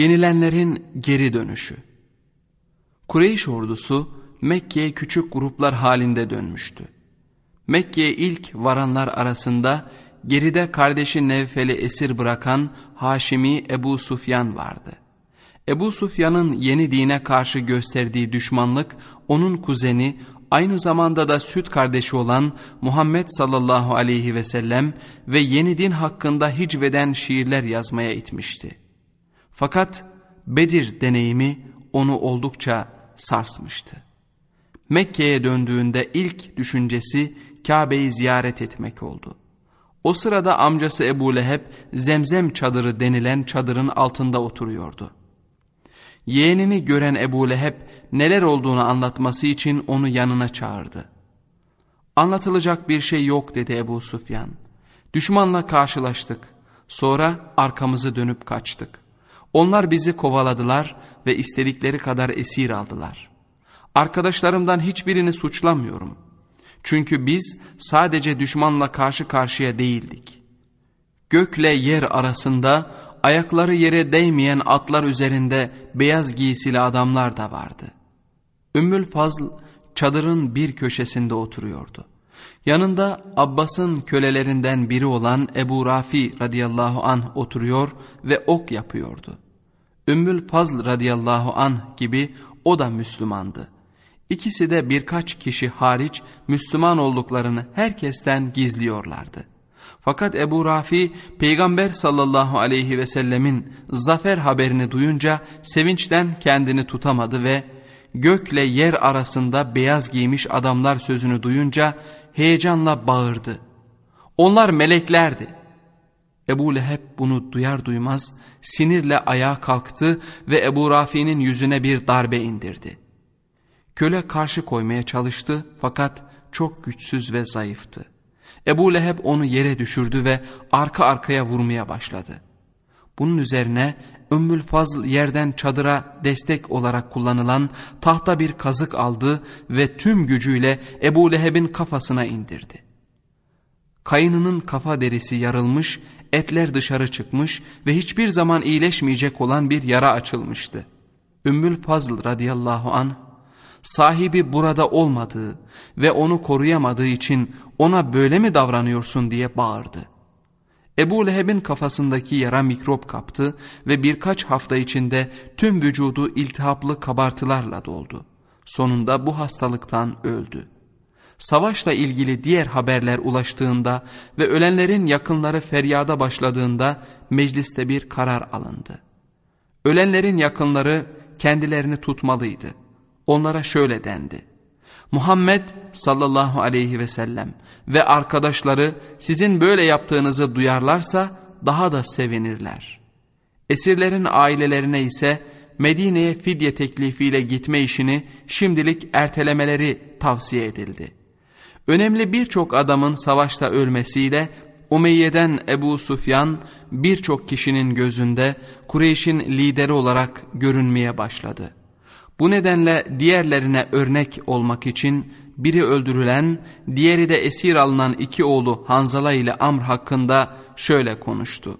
Yenilenlerin geri dönüşü. Kureyş ordusu Mekke'ye küçük gruplar halinde dönmüştü. Mekke'ye ilk varanlar arasında geride kardeşi Nevfel'i esir bırakan Haşimi Ebu Sufyan vardı. Ebu Sufyan'ın yeni dine karşı gösterdiği düşmanlık onun kuzeni aynı zamanda da süt kardeşi olan Muhammed sallallahu aleyhi ve sellem ve yeni din hakkında hicveden şiirler yazmaya itmişti. Fakat Bedir deneyimi onu oldukça sarsmıştı. Mekke'ye döndüğünde ilk düşüncesi Kabe'yi ziyaret etmek oldu. O sırada amcası Ebu Leheb zemzem çadırı denilen çadırın altında oturuyordu. Yeğenini gören Ebu Leheb neler olduğunu anlatması için onu yanına çağırdı. Anlatılacak bir şey yok dedi Ebu Sufyan. Düşmanla karşılaştık. Sonra arkamızı dönüp kaçtık. Onlar bizi kovaladılar ve istedikleri kadar esir aldılar. Arkadaşlarımdan hiçbirini suçlamıyorum. Çünkü biz sadece düşmanla karşı karşıya değildik. Gökle yer arasında ayakları yere değmeyen atlar üzerinde beyaz giysili adamlar da vardı. Ümmül Fazl çadırın bir köşesinde oturuyordu. Yanında Abbas'ın kölelerinden biri olan Ebu Rafi radıyallahu an oturuyor ve ok yapıyordu. Ümmül Fazl radıyallahu an gibi o da Müslümandı. İkisi de birkaç kişi hariç Müslüman olduklarını herkesten gizliyorlardı. Fakat Ebu Rafi peygamber sallallahu aleyhi ve sellemin zafer haberini duyunca sevinçten kendini tutamadı ve gökle yer arasında beyaz giymiş adamlar sözünü duyunca heyecanla bağırdı. Onlar meleklerdi. Ebu Leheb bunu duyar duymaz sinirle ayağa kalktı ve Ebu Rafi'nin yüzüne bir darbe indirdi. Köle karşı koymaya çalıştı fakat çok güçsüz ve zayıftı. Ebu Leheb onu yere düşürdü ve arka arkaya vurmaya başladı. Bunun üzerine Ümmül Fazl yerden çadıra destek olarak kullanılan tahta bir kazık aldı ve tüm gücüyle Ebu Leheb'in kafasına indirdi. Kayınının kafa derisi yarılmış, etler dışarı çıkmış ve hiçbir zaman iyileşmeyecek olan bir yara açılmıştı. Ümmül Fazl radıyallahu an sahibi burada olmadığı ve onu koruyamadığı için ona böyle mi davranıyorsun diye bağırdı. Ebu Leheb'in kafasındaki yara mikrop kaptı ve birkaç hafta içinde tüm vücudu iltihaplı kabartılarla doldu. Sonunda bu hastalıktan öldü. Savaşla ilgili diğer haberler ulaştığında ve ölenlerin yakınları feryada başladığında mecliste bir karar alındı. Ölenlerin yakınları kendilerini tutmalıydı. Onlara şöyle dendi. Muhammed sallallahu aleyhi ve sellem ve arkadaşları sizin böyle yaptığınızı duyarlarsa daha da sevinirler. Esirlerin ailelerine ise Medine'ye fidye teklifiyle gitme işini şimdilik ertelemeleri tavsiye edildi. Önemli birçok adamın savaşta ölmesiyle Umeyye'den Ebu Sufyan birçok kişinin gözünde Kureyş'in lideri olarak görünmeye başladı.'' Bu nedenle diğerlerine örnek olmak için biri öldürülen, diğeri de esir alınan iki oğlu Hanzala ile Amr hakkında şöyle konuştu.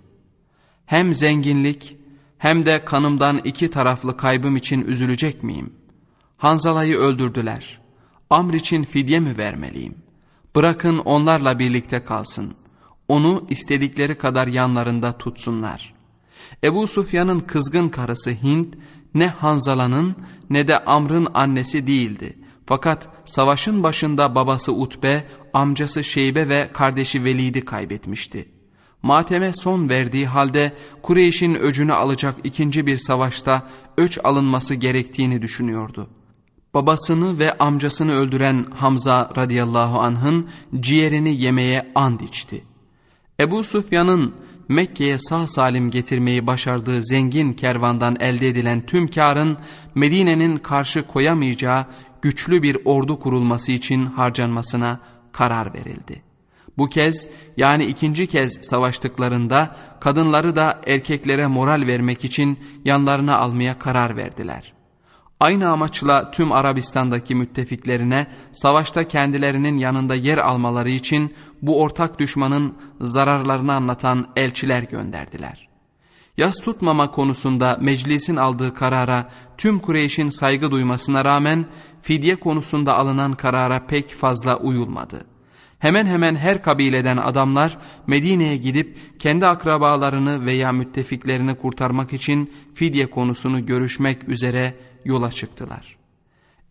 Hem zenginlik hem de kanımdan iki taraflı kaybım için üzülecek miyim? Hanzala'yı öldürdüler. Amr için fidye mi vermeliyim? Bırakın onlarla birlikte kalsın. Onu istedikleri kadar yanlarında tutsunlar. Ebu Sufyan'ın kızgın karısı Hint, ne Hanzala'nın ne de Amr'ın annesi değildi. Fakat savaşın başında babası Utbe, amcası Şeybe ve kardeşi Velid'i kaybetmişti. Mateme son verdiği halde Kureyş'in öcünü alacak ikinci bir savaşta öç alınması gerektiğini düşünüyordu. Babasını ve amcasını öldüren Hamza radıyallahu anh'ın ciğerini yemeye and içti. Ebu Sufyan'ın Mekke'ye sağ salim getirmeyi başardığı zengin kervandan elde edilen tüm karın Medine'nin karşı koyamayacağı güçlü bir ordu kurulması için harcanmasına karar verildi. Bu kez yani ikinci kez savaştıklarında kadınları da erkeklere moral vermek için yanlarına almaya karar verdiler.'' Aynı amaçla tüm Arabistan'daki müttefiklerine savaşta kendilerinin yanında yer almaları için bu ortak düşmanın zararlarını anlatan elçiler gönderdiler. Yas tutmama konusunda meclisin aldığı karara tüm Kureyş'in saygı duymasına rağmen fidye konusunda alınan karara pek fazla uyulmadı. Hemen hemen her kabileden adamlar Medine'ye gidip kendi akrabalarını veya müttefiklerini kurtarmak için fidye konusunu görüşmek üzere yola çıktılar.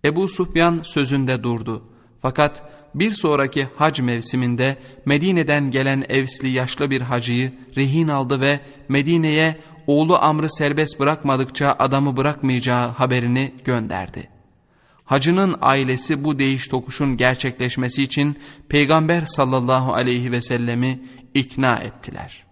Ebu Sufyan sözünde durdu. Fakat bir sonraki hac mevsiminde Medine'den gelen evsli yaşlı bir hacıyı rehin aldı ve Medine'ye oğlu Amr'ı serbest bırakmadıkça adamı bırakmayacağı haberini gönderdi. Hacının ailesi bu değiş tokuşun gerçekleşmesi için Peygamber sallallahu aleyhi ve sellemi ikna ettiler.''